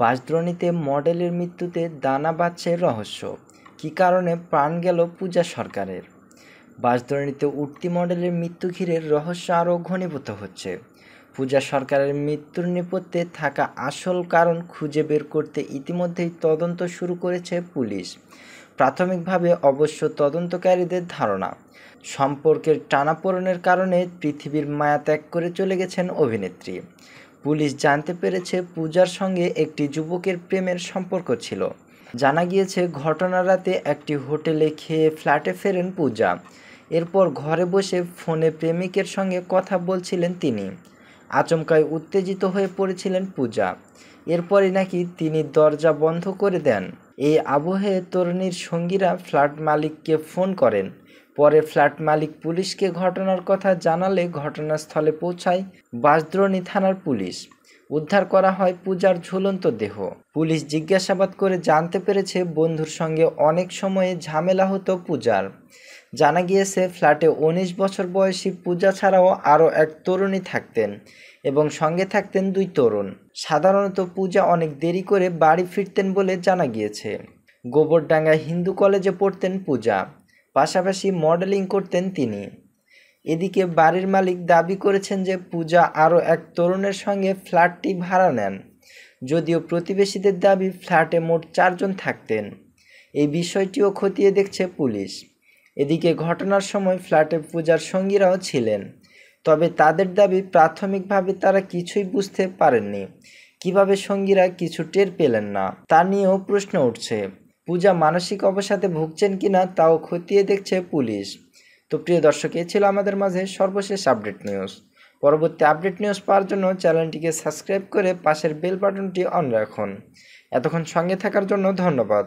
বাঁশদ্রোণীতে মডেলের মৃত্যুতে দানা বাঁচছে রহস্য কী কারণে প্রাণ গেল পূজা সরকারের বাঁশদ্রোণীতে উঠতি মডেলের মৃত্যু ঘিরে রহস্য আরও ঘনীভূত হচ্ছে পূজা সরকারের মৃত্যুর নেপথ্যে থাকা আসল কারণ খুঁজে বের করতে ইতিমধ্যেই তদন্ত শুরু করেছে পুলিশ প্রাথমিকভাবে অবশ্য তদন্তকারীদের ধারণা সম্পর্কের টানাপোড়নের কারণে পৃথিবীর মায়া ত্যাগ করে চলে গেছেন অভিনেত্রী পুলিশ জানতে পেরেছে পূজার সঙ্গে একটি যুবকের প্রেমের সম্পর্ক ছিল জানা গিয়েছে ঘটনা রাতে একটি হোটেলে খেয়ে ফ্ল্যাটে ফেরেন পূজা এরপর ঘরে বসে ফোনে প্রেমিকের সঙ্গে কথা বলছিলেন তিনি আচমকায় উত্তেজিত হয়ে পড়েছিলেন পূজা এরপরে নাকি তিনি দরজা বন্ধ করে দেন এই আবহে তরুণীর সঙ্গীরা ফ্ল্যাট মালিককে ফোন করেন পরে ফ্ল্যাট মালিক পুলিশকে ঘটনার কথা জানালে ঘটনাস্থলে পৌঁছায় বাসদ্রোণী থানার পুলিশ উদ্ধার করা হয় পূজার ঝুলন্ত দেহ পুলিশ জিজ্ঞাসাবাদ করে জানতে পেরেছে বন্ধুর সঙ্গে অনেক সময়ে ঝামেলা হতো পূজার জানা গিয়েছে ফ্ল্যাটে উনিশ বছর বয়সী পূজা ছাড়াও আরও এক তরুণী থাকতেন এবং সঙ্গে থাকতেন দুই তরুণ সাধারণত পূজা অনেক দেরি করে বাড়ি ফিরতেন বলে জানা গিয়েছে গোবরডাঙ্গা হিন্দু কলেজে পড়তেন পূজা পাশাপাশি মডেলিং করতেন তিনি এদিকে বাড়ির মালিক দাবি করেছেন যে পূজা আরও এক তরুণের সঙ্গে ফ্ল্যাটটি ভাড়া নেন যদিও প্রতিবেশীদের দাবি ফ্ল্যাটে মোট চারজন থাকতেন এই বিষয়টিও খতিয়ে দেখছে পুলিশ এদিকে ঘটনার সময় ফ্ল্যাটে পূজার সঙ্গীরাও ছিলেন তবে তাদের দাবি প্রাথমিকভাবে তারা কিছুই বুঝতে পারেননি কিভাবে সঙ্গীরা কিছু টের পেলেন না তা নিয়েও প্রশ্ন উঠছে পূজা মানসিক অবসাদে ভুগছেন কিনা তাও খতিয়ে দেখছে পুলিশ তো প্রিয় দর্শক এ ছিল আমাদের মাঝে সর্বশেষ আপডেট নিউজ পরবর্তী আপডেট নিউজ পাওয়ার জন্য চ্যানেলটিকে সাবস্ক্রাইব করে পাশের বেল বাটনটি অন রাখুন এতক্ষণ সঙ্গে থাকার জন্য ধন্যবাদ